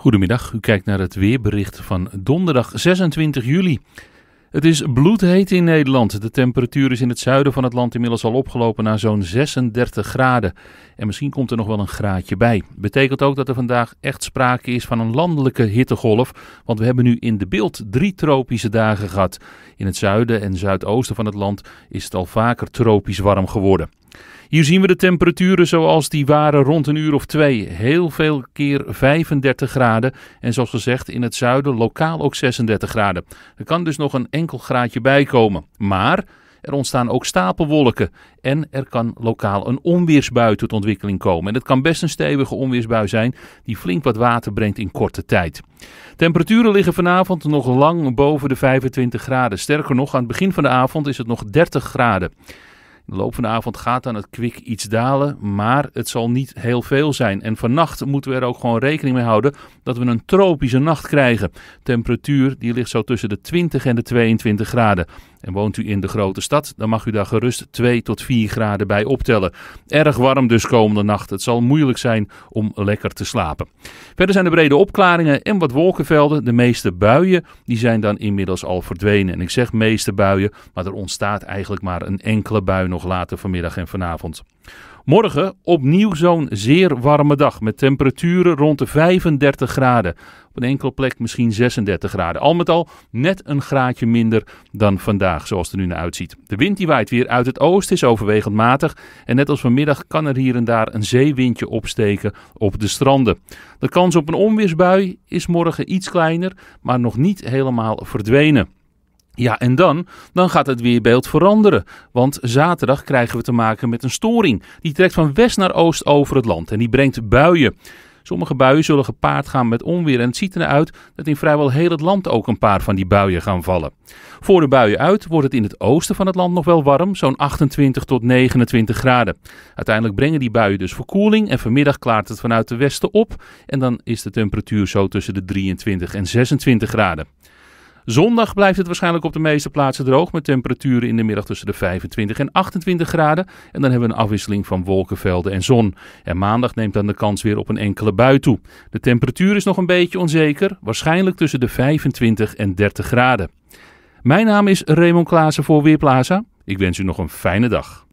Goedemiddag, u kijkt naar het weerbericht van donderdag 26 juli. Het is bloedheet in Nederland. De temperatuur is in het zuiden van het land inmiddels al opgelopen naar zo'n 36 graden. En misschien komt er nog wel een graadje bij. Betekent ook dat er vandaag echt sprake is van een landelijke hittegolf. Want we hebben nu in de beeld drie tropische dagen gehad. In het zuiden en zuidoosten van het land is het al vaker tropisch warm geworden. Hier zien we de temperaturen zoals die waren rond een uur of twee. Heel veel keer 35 graden. En zoals gezegd in het zuiden lokaal ook 36 graden. Er kan dus nog een enkel graadje bij komen. Maar er ontstaan ook stapelwolken. En er kan lokaal een onweersbui tot ontwikkeling komen. En het kan best een stevige onweersbui zijn die flink wat water brengt in korte tijd. Temperaturen liggen vanavond nog lang boven de 25 graden. Sterker nog, aan het begin van de avond is het nog 30 graden. De loop van de avond gaat aan het kwik iets dalen, maar het zal niet heel veel zijn. En vannacht moeten we er ook gewoon rekening mee houden dat we een tropische nacht krijgen. Temperatuur die ligt zo tussen de 20 en de 22 graden. En woont u in de grote stad, dan mag u daar gerust 2 tot 4 graden bij optellen. Erg warm dus komende nacht. Het zal moeilijk zijn om lekker te slapen. Verder zijn er brede opklaringen en wat wolkenvelden. De meeste buien die zijn dan inmiddels al verdwenen. En ik zeg meeste buien, maar er ontstaat eigenlijk maar een enkele bui nog later vanmiddag en vanavond. Morgen opnieuw zo'n zeer warme dag met temperaturen rond de 35 graden. Op een enkele plek misschien 36 graden. Al met al net een graadje minder dan vandaag zoals het er nu naar uitziet. De wind die waait weer uit het oosten is overwegend matig. En net als vanmiddag kan er hier en daar een zeewindje opsteken op de stranden. De kans op een onweersbui is morgen iets kleiner, maar nog niet helemaal verdwenen. Ja, en dan? Dan gaat het weerbeeld veranderen. Want zaterdag krijgen we te maken met een storing. Die trekt van west naar oost over het land en die brengt buien. Sommige buien zullen gepaard gaan met onweer en het ziet eruit dat in vrijwel heel het land ook een paar van die buien gaan vallen. Voor de buien uit wordt het in het oosten van het land nog wel warm, zo'n 28 tot 29 graden. Uiteindelijk brengen die buien dus verkoeling en vanmiddag klaart het vanuit de westen op en dan is de temperatuur zo tussen de 23 en 26 graden. Zondag blijft het waarschijnlijk op de meeste plaatsen droog met temperaturen in de middag tussen de 25 en 28 graden. En dan hebben we een afwisseling van wolkenvelden en zon. En maandag neemt dan de kans weer op een enkele bui toe. De temperatuur is nog een beetje onzeker, waarschijnlijk tussen de 25 en 30 graden. Mijn naam is Raymond Klaassen voor Weerplaza. Ik wens u nog een fijne dag.